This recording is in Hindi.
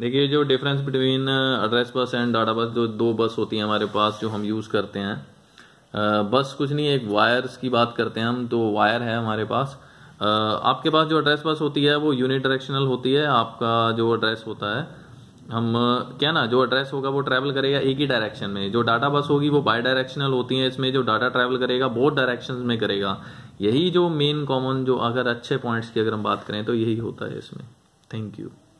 देखिए जो difference between address bus and data bus जो दो बस होती है हमारे पास जो हम यूज़ करते हैं बस uh, कुछ नहीं एक वायर्स की बात करते हैं हम तो वायर है हमारे पास uh, आपके पास जो एड्रेस बस होती है वो यूनिडायरेक्शनल होती है आपका जो एड्रेस होता है हम uh, क्या ना जो एड्रेस होगा वो ट्रैवल करेगा एक ही डायरेक्शन में जो डाटा बस होगी वो बाई डायरेक्शनल होती है इसमें जो डाटा ट्रैवल करेगा बहुत डायरेक्शन में करेगा यही जो मेन कॉमन जो अगर अच्छे पॉइंट्स की अगर हम बात करें तो यही होता है इसमें थैंक यू